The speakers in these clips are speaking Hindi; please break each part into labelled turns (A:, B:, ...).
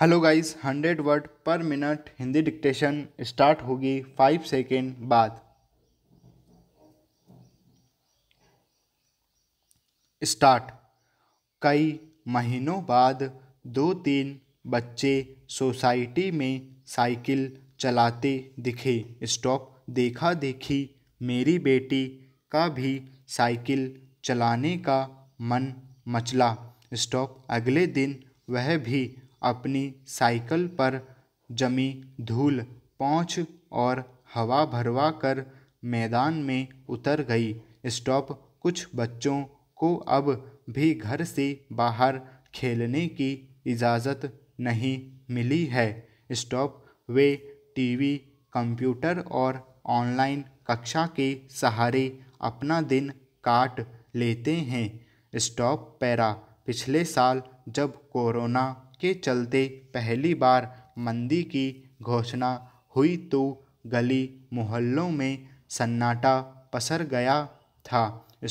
A: हेलो गाइस हंड्रेड वर्ड पर मिनट हिंदी डिक्टेशन स्टार्ट होगी फाइव सेकेंड बाद स्टार्ट कई महीनों बाद दो तीन बच्चे सोसाइटी में साइकिल चलाते दिखे स्टॉप देखा देखी मेरी बेटी का भी साइकिल चलाने का मन मचला स्टॉप अगले दिन वह भी अपनी साइकिल पर जमी धूल पहुँछ और हवा भरवा कर मैदान में उतर गई स्टॉप कुछ बच्चों को अब भी घर से बाहर खेलने की इजाज़त नहीं मिली है स्टॉप वे टीवी कंप्यूटर और ऑनलाइन कक्षा के सहारे अपना दिन काट लेते हैं स्टॉप पैरा पिछले साल जब कोरोना के चलते पहली बार मंदी की घोषणा हुई तो गली मोहल्लों में सन्नाटा पसर गया था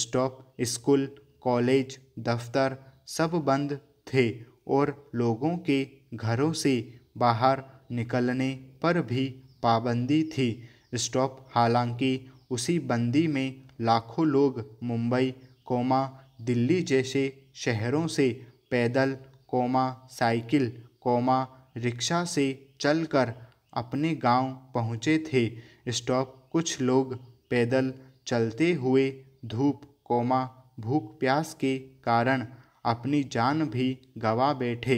A: स्टॉप स्कूल कॉलेज दफ्तर सब बंद थे और लोगों के घरों से बाहर निकलने पर भी पाबंदी थी स्टॉप हालांकि उसी बंदी में लाखों लोग मुंबई कोमा दिल्ली जैसे शहरों से पैदल कोमा साइकिल कोमा रिक्शा से चलकर अपने गांव पहुंचे थे स्टॉप कुछ लोग पैदल चलते हुए धूप कोमा भूख प्यास के कारण अपनी जान भी गवा बैठे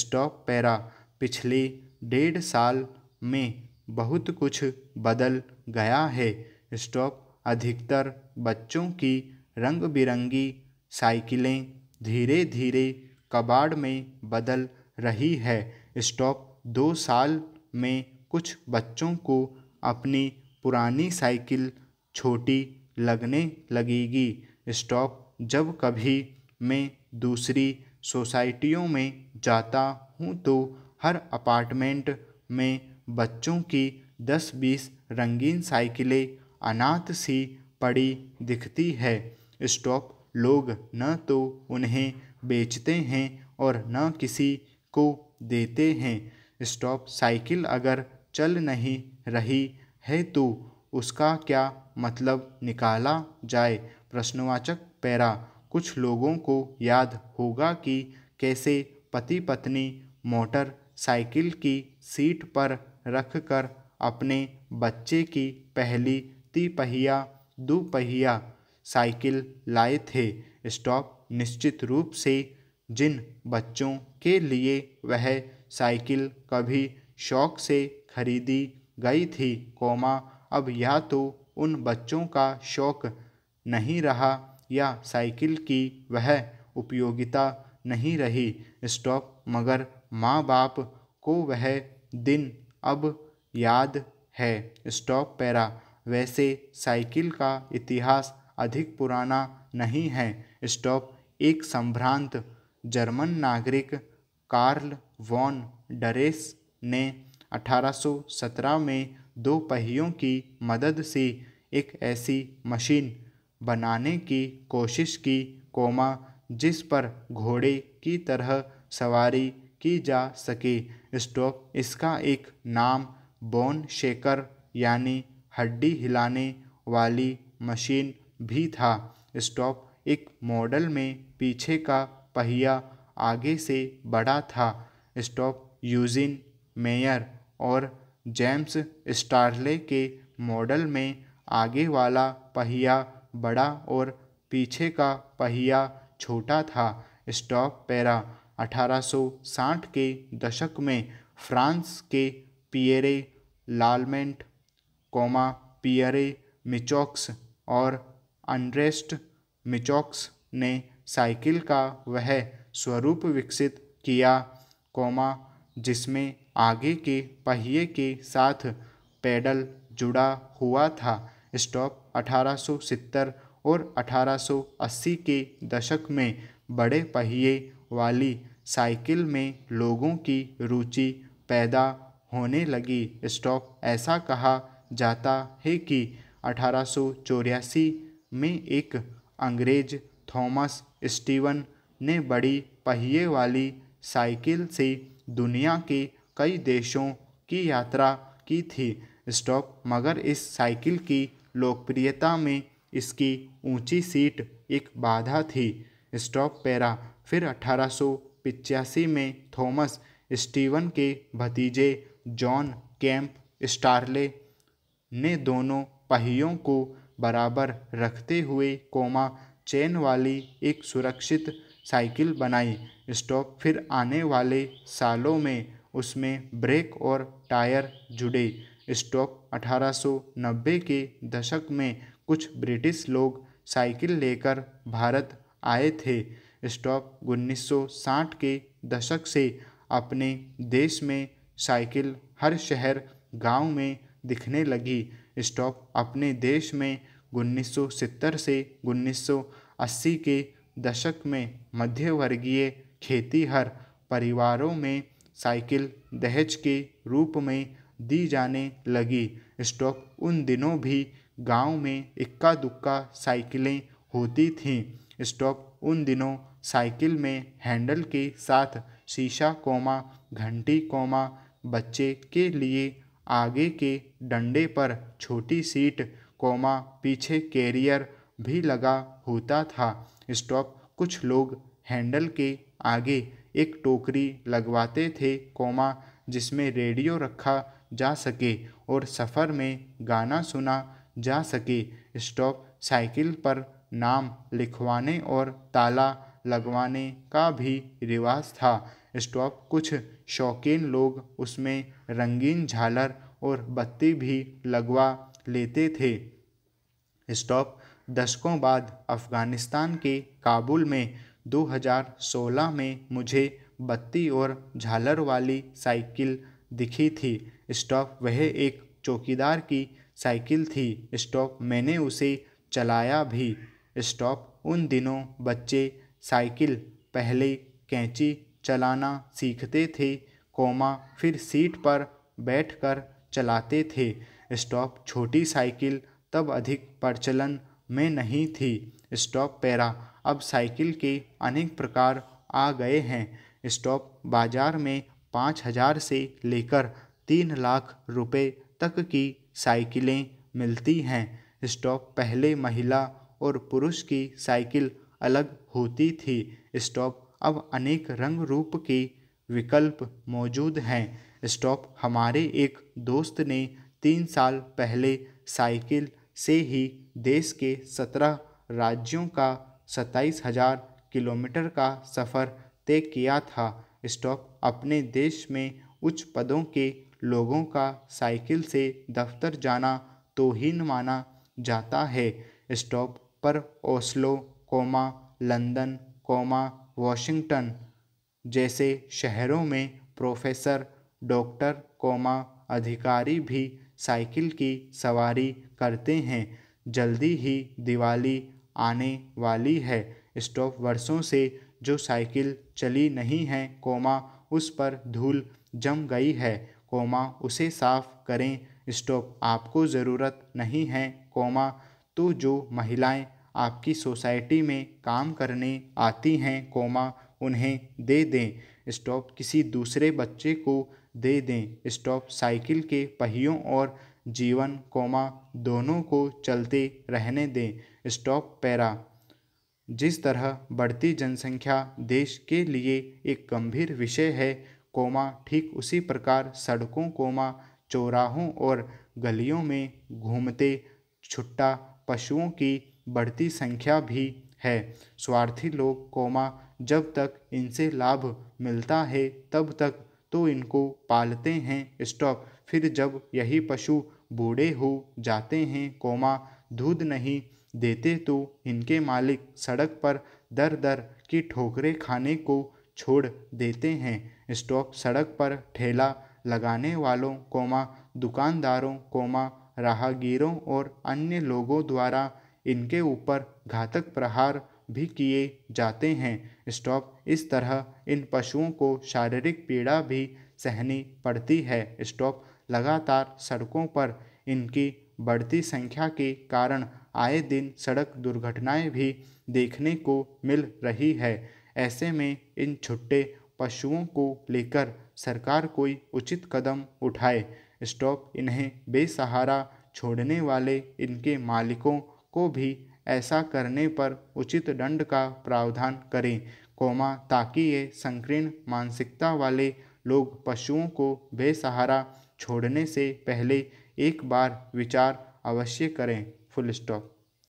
A: स्टॉप पैरा पिछले डेढ़ साल में बहुत कुछ बदल गया है स्टॉप अधिकतर बच्चों की रंग बिरंगी साइकिलें धीरे धीरे कबाड़ में बदल रही है स्टॉप दो साल में कुछ बच्चों को अपनी पुरानी साइकिल छोटी लगने लगेगी स्टॉप जब कभी मैं दूसरी सोसाइटियों में जाता हूँ तो हर अपार्टमेंट में बच्चों की दस बीस रंगीन साइकिलें अनाथ सी पड़ी दिखती है स्टॉप लोग न तो उन्हें बेचते हैं और न किसी को देते हैं स्टॉप साइकिल अगर चल नहीं रही है तो उसका क्या मतलब निकाला जाए प्रश्नवाचक पैरा कुछ लोगों को याद होगा कि कैसे पति पत्नी मोटर साइकिल की सीट पर रखकर अपने बच्चे की पहली तिपहिया दुपहिया साइकिल लाए थे स्टॉप निश्चित रूप से जिन बच्चों के लिए वह साइकिल कभी शौक से खरीदी गई थी कोमा अब या तो उन बच्चों का शौक नहीं रहा या साइकिल की वह उपयोगिता नहीं रही स्टॉप मगर माँ बाप को वह दिन अब याद है स्टॉप पैरा वैसे साइकिल का इतिहास अधिक पुराना नहीं है स्टॉप एक संभ्रांत जर्मन नागरिक कार्ल वॉन डरेस ने 1817 में दो पहियों की मदद से एक ऐसी मशीन बनाने की कोशिश की कोमा जिस पर घोड़े की तरह सवारी की जा सके स्टॉप इसका एक नाम बोन शेकर यानी हड्डी हिलाने वाली मशीन भी था स्टॉप एक मॉडल में पीछे का पहिया आगे से बड़ा था स्टॉप यूजिन मेयर और जेम्स स्टारले के मॉडल में आगे वाला पहिया बड़ा और पीछे का पहिया छोटा था स्टॉप पैरा 1860 के दशक में फ्रांस के Pierre Lallement comma Pierre Michaux और अनरेस्ट मिचॉक्स ने साइकिल का वह स्वरूप विकसित किया कोमा जिसमें आगे के पहिए के साथ पैडल जुड़ा हुआ था स्टॉप 1870 और 1880 के दशक में बड़े पहिए वाली साइकिल में लोगों की रुचि पैदा होने लगी स्टॉप ऐसा कहा जाता है कि अठारह में एक अंग्रेज थॉमस स्टीवन ने बड़ी पहिए वाली साइकिल से दुनिया के कई देशों की यात्रा की थी स्टॉप मगर इस साइकिल की लोकप्रियता में इसकी ऊंची सीट एक बाधा थी स्टॉप पैरा फिर अठारह में थॉमस स्टीवन के भतीजे जॉन कैंप स्टारले ने दोनों पहियों को बराबर रखते हुए कोमा चेन वाली एक सुरक्षित साइकिल बनाई स्टॉक फिर आने वाले सालों में उसमें ब्रेक और टायर जुड़े स्टॉक 1890 के दशक में कुछ ब्रिटिश लोग साइकिल लेकर भारत आए थे स्टॉक 1960 के दशक से अपने देश में साइकिल हर शहर गांव में दिखने लगी स्टॉक अपने देश में उन्नीस से उन्नीस के दशक में मध्यवर्गीय खेतीहर परिवारों में साइकिल दहेज के रूप में दी जाने लगी स्टॉक उन दिनों भी गांव में इक्का दुक्का साइकिलें होती थीं स्टॉक उन दिनों साइकिल में हैंडल के साथ शीशा कोमा घंटी कोमा बच्चे के लिए आगे के डंडे पर छोटी सीट कोमा पीछे कैरियर भी लगा होता था स्टॉप कुछ लोग हैंडल के आगे एक टोकरी लगवाते थे कोमा जिसमें रेडियो रखा जा सके और सफ़र में गाना सुना जा सके स्टॉप साइकिल पर नाम लिखवाने और ताला लगवाने का भी रिवाज था स्टॉप कुछ शौकीन लोग उसमें रंगीन झालर और बत्ती भी लगवा लेते थे स्टॉप दशकों बाद अफ़गानिस्तान के काबुल में 2016 में मुझे बत्ती और झालर वाली साइकिल दिखी थी स्टॉप वह एक चौकीदार की साइकिल थी स्टॉप मैंने उसे चलाया भी स्टॉप उन दिनों बच्चे साइकिल पहले कैंची चलाना सीखते थे कोमा फिर सीट पर बैठकर चलाते थे स्टॉप छोटी साइकिल तब अधिक प्रचलन में नहीं थी स्टॉप पैरा अब साइकिल के अनेक प्रकार आ गए हैं स्टॉप बाजार में पाँच हजार से लेकर तीन लाख रुपए तक की साइकिलें मिलती हैं स्टॉप पहले महिला और पुरुष की साइकिल अलग होती थी स्टॉप अब अनेक रंग रूप के विकल्प मौजूद हैं स्टॉप हमारे एक दोस्त ने तीन साल पहले साइकिल से ही देश के सत्रह राज्यों का सत्ताईस हजार किलोमीटर का सफ़र तय किया था स्टॉप अपने देश में उच्च पदों के लोगों का साइकिल से दफ्तर जाना तोहीन माना जाता है स्टॉप पर Oslo comma London comma Washington जैसे शहरों में प्रोफेसर डॉक्टर कोमा अधिकारी भी साइकिल की सवारी करते हैं जल्दी ही दिवाली आने वाली है स्टॉप वर्षों से जो साइकिल चली नहीं है कोमा उस पर धूल जम गई है कोमा उसे साफ करें स्टॉप आपको ज़रूरत नहीं है कोमा तो जो महिलाएं आपकी सोसाइटी में काम करने आती हैं कोमा उन्हें दे दें स्टॉप किसी दूसरे बच्चे को दे दें स्टॉप साइकिल के पहियों और जीवन कोमा दोनों को चलते रहने दें स्टॉप पैरा जिस तरह बढ़ती जनसंख्या देश के लिए एक गंभीर विषय है कोमा ठीक उसी प्रकार सड़कों कोमा चौराहों और गलियों में घूमते छुट्टा पशुओं की बढ़ती संख्या भी है स्वार्थी लोग कोमा जब तक इनसे लाभ मिलता है तब तक तो इनको पालते हैं स्टॉप फिर जब यही पशु बूढ़े हो जाते हैं कोमा दूध नहीं देते तो इनके मालिक सड़क पर दर दर की ठोकरें खाने को छोड़ देते हैं स्टॉप सड़क पर ठेला लगाने वालों कोमा दुकानदारों कोमा राहगीरों और अन्य लोगों द्वारा इनके ऊपर घातक प्रहार भी किए जाते हैं स्टॉप इस तरह इन पशुओं को शारीरिक पीड़ा भी सहनी पड़ती है स्टॉप लगातार सड़कों पर इनकी बढ़ती संख्या के कारण आए दिन सड़क दुर्घटनाएं भी देखने को मिल रही है ऐसे में इन छुट्टे पशुओं को लेकर सरकार कोई उचित कदम उठाए स्टॉप इन्हें बेसहारा छोड़ने वाले इनके मालिकों को भी ऐसा करने पर उचित दंड का प्रावधान करें कोमा ताकि ये संकीर्ण मानसिकता वाले लोग पशुओं को बेसहारा छोड़ने से पहले एक बार विचार अवश्य करें फुल स्टॉप